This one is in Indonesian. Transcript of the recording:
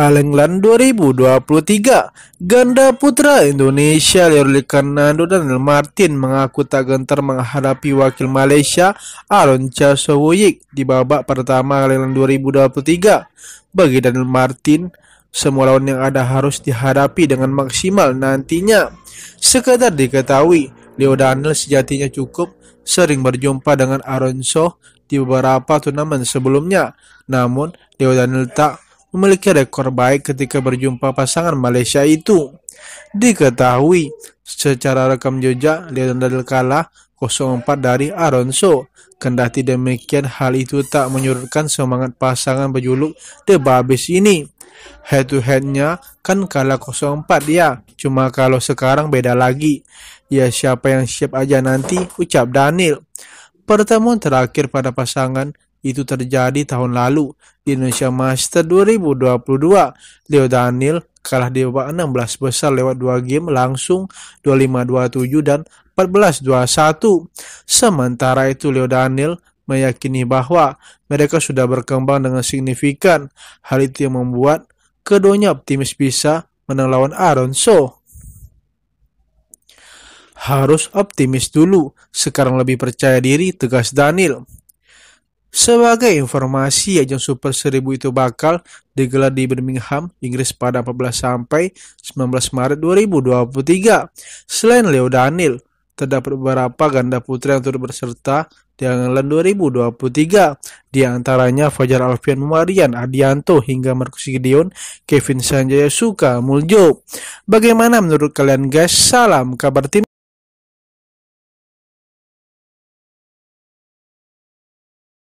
Alenglan 2023. Ganda putra Indonesia Liorli Kanando dan Martin mengaku tak gentar menghadapi wakil Malaysia Aron Chasowoyik di babak pertama Alenglan 2023. Bagi Daniel Martin, semua lawan yang ada harus dihadapi dengan maksimal nantinya. Sekedar diketahui, Leo Daniel sejatinya cukup sering berjumpa dengan Alonso di beberapa turnamen sebelumnya. Namun, Leo Daniel tak memiliki rekor baik ketika berjumpa pasangan Malaysia itu. Diketahui secara rekam jejak Dadel kalah 0-4 dari Alonso. Kendati demikian hal itu tak menyurutkan semangat pasangan berjuluk The Babes ini. Head to headnya kan kalah 04 ya. Cuma kalau sekarang beda lagi. Ya siapa yang siap aja nanti ucap Daniel. Pertemuan terakhir pada pasangan itu terjadi tahun lalu di Indonesia Master 2022. Leo Daniel kalah di babak 16 besar lewat dua game langsung 25-27 dan 14-21. Sementara itu Leo Daniel meyakini bahwa mereka sudah berkembang dengan signifikan. Hal itu yang membuat keduanya optimis bisa menang lawan Aaron So. harus optimis dulu. Sekarang lebih percaya diri, tegas Daniel. Sebagai informasi, ajang Super 1000 itu bakal digelar di Birmingham, Inggris pada 14 sampai 19 Maret 2023. Selain Leo Daniel, terdapat beberapa ganda putra yang turut berserta di Angelan 2023. Di antaranya Fajar Alfian Marian Adianto hingga Markus Gideon, Kevin Sanjaya Suka Muljo. Bagaimana menurut kalian guys? Salam kabar tim.